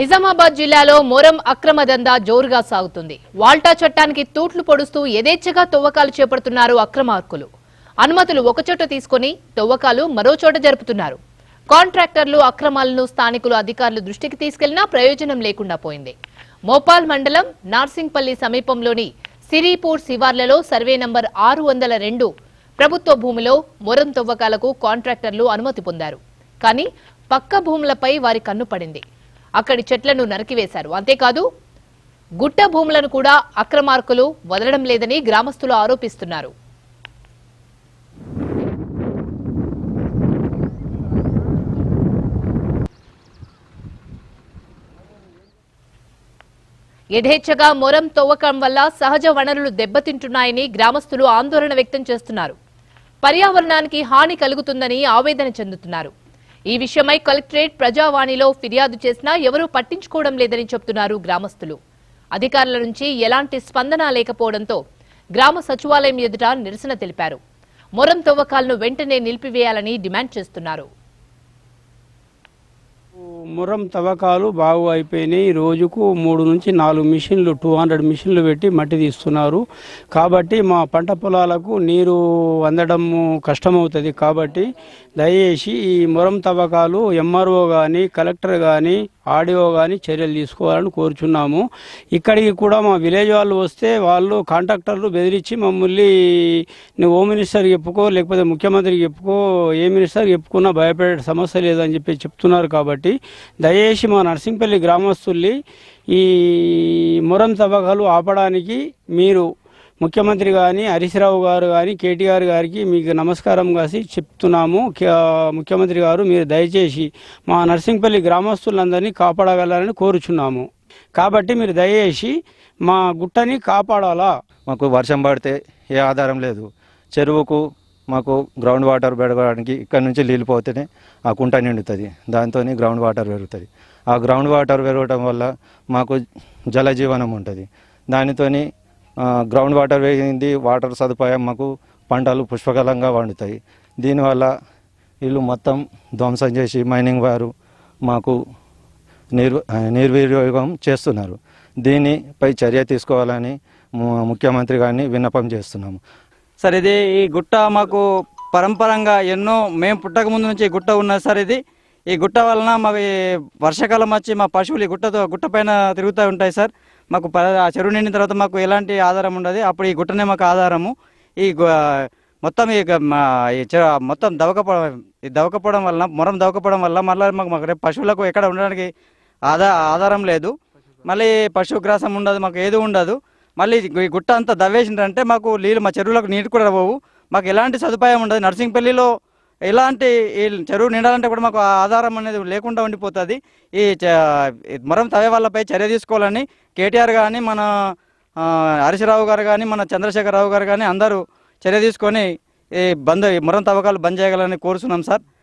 నిజామాబాద్ జిల్లాలో మొరం అక్రమ దందా జోరుగా సాగుతుంది వాల్టా చట్టానికి తూట్లు పొడుస్తూ యథేచ్ఛగా తవ్వకాలు చేపడుతున్నారు అక్రమార్కులు అనుమతులు ఒకచోట తీసుకుని తవ్వకాలు మరో చోట జరుపుతున్నారు కాంట్రాక్టర్లు అక్రమాలను స్థానికులు అధికారులు దృష్టికి తీసుకెళ్లినా ప్రయోజనం లేకుండా పోయింది మోపాల్ మండలం నార్సింగ్పల్లి సమీపంలోని సిరీపూర్ శివార్లలో సర్వే నంబర్ ఆరు వందల రెండు ప్రభుత్వ భూమిలో మొరం తవ్వకాలకు కాంట్రాక్టర్లు అనుమతి పొందారు కానీ పక్క భూములపై వారి కన్ను పడింది అక్కడి చెట్లను నరికివేశారు అంతేకాదు గుట్ట భూములను కూడా అక్రమార్కులు వదలడం లేదని గ్రామస్తులు ఆరోపిస్తున్నారు యథేచ్ఛగా మొరం తవ్వకం వల్ల సహజ వనరులు దెబ్బతింటున్నాయని గ్రామస్తులు ఆందోళన వ్యక్తం చేస్తున్నారు పర్యావరణానికి హాని కలుగుతుందని ఆవేదన చెందుతున్నారు ఈ విషయమై కలెక్టరేట్ ప్రజావాణిలో ఫిర్యాదు చేసినా ఎవరూ పట్టించుకోవడం లేదని చెబుతున్నారు గ్రామస్తులు అధికారుల నుంచి ఎలాంటి స్పందన లేకపోవడంతో గ్రామ సచివాలయం ఎదుట నిరసన తెలిపారు మొరం తవ్వకాలను వెంటనే నిలిపివేయాలని డిమాండ్ చేస్తున్నారు మురం తవ్వకాలు బాగు అయిపోయినాయి రోజుకు మూడు నుంచి నాలుగు మిషన్లు టూ హండ్రెడ్ మిషన్లు పెట్టి మట్టి తీస్తున్నారు కాబట్టి మా పంట పొలాలకు నీరు అందడం కష్టమవుతుంది కాబట్టి దయచేసి ఈ మురం తవ్వకాలు ఎంఆర్ఓ కానీ కలెక్టర్ కానీ ఆడియో కానీ చర్యలు తీసుకోవాలని కోరుచున్నాము ఇక్కడికి కూడా మా విలేజ్ వాళ్ళు వస్తే వాళ్ళు కాంట్రాక్టర్లు బెదిరించి మమ్మల్ని హోమ్ మినిస్టర్కి చెప్పుకో లేకపోతే ముఖ్యమంత్రికి చెప్పుకో ఏ మినిస్టర్కి చెప్పుకున్నా భయపడే సమస్య లేదని చెప్పి చెప్తున్నారు కాబట్టి దయచేసి మా నర్సింగ్పల్లి గ్రామస్తుల్ని ఈ మురం తవ్వకాలు ఆపడానికి మీరు ముఖ్యమంత్రి కానీ హరీశ్రావు గారు కానీ కేటీఆర్ గారికి మీకు నమస్కారం కాసి చెప్తున్నాము ముఖ్యమంత్రి గారు మీరు దయచేసి మా నర్సింగ్పల్లి గ్రామస్తులందరినీ కాపాడగలరని కోరుచున్నాము కాబట్టి మీరు దయచేసి మా గుట్టని కాపాడాలా మాకు వర్షం పడితే ఏ ఆధారం లేదు చెరువుకు మాకు గ్రౌండ్ వాటర్ పెడగడానికి ఇక్కడ నుంచి నీళ్ళు పోతేనే ఆ కుంట నిండుతుంది దాంతో గ్రౌండ్ వాటర్ పెరుగుతుంది ఆ గ్రౌండ్ వాటర్ పెరగడం వల్ల మాకు జలజీవనం ఉంటుంది దానితోని గ్రౌండ్ వాటర్ వేయింది వాటర్ సదుపాయం మాకు పంటలు పుష్పకలంగా వండుతాయి దీనివల్ల వీళ్ళు మొత్తం ధ్వంసం చేసి మైనింగ్ వారు మాకు నిర్ నిర్వినియోగం చేస్తున్నారు దీనిపై చర్య తీసుకోవాలని ముఖ్యమంత్రి గారిని విన్నపం చేస్తున్నాము సార్ ఇది ఈ గుట్ట మాకు పరంపరంగా ఎన్నో మేము పుట్టక ముందు నుంచి గుట్ట ఉన్నది సార్ ఇది ఈ గుట్ట వలన మాకు వర్షాకాలం వచ్చి మా పశువులు ఈ గుట్టతో గుట్ట పైన తిరుగుతూ ఉంటాయి సార్ మాకు చెరువు నిండిన తర్వాత మాకు ఎలాంటి ఆధారం ఉండదు అప్పుడు ఈ గుట్టనే మాకు ఆధారము ఈ మొత్తం ఈ మొత్తం దవకపోవడం ఈ దవకపోవడం వల్ల మొరం దవకపోవడం వల్ల మళ్ళీ మాకు మాకు రేపు పశువులకు ఎక్కడ ఉండడానికి ఆధా ఆధారం లేదు మళ్ళీ పశుగ్రాసం ఉండదు మాకు ఏదో ఉండదు మళ్ళీ ఈ గుట్ట అంతా దవ్వేసిండ్రంటే మాకు నీళ్ళు మా చెరువులకు నీరు కూడా పోవు మాకు ఎలాంటి సదుపాయం ఉండదు నర్సింగ్పల్లిలో ఇలాంటి ఈ చెరువు నిండాలంటే కూడా మాకు ఆధారం అనేది లేకుండా ఉండిపోతుంది ఈ మరం తవే వాళ్ళపై చర్య తీసుకోవాలని కేటీఆర్ కానీ మన హరీశ్రావు గారు కానీ మన చంద్రశేఖరరావు గారు కానీ అందరూ చర్య తీసుకొని ఈ బంద్ మరం తవ్వకాలు బంద్ చేయగలని కోరుతున్నాం సార్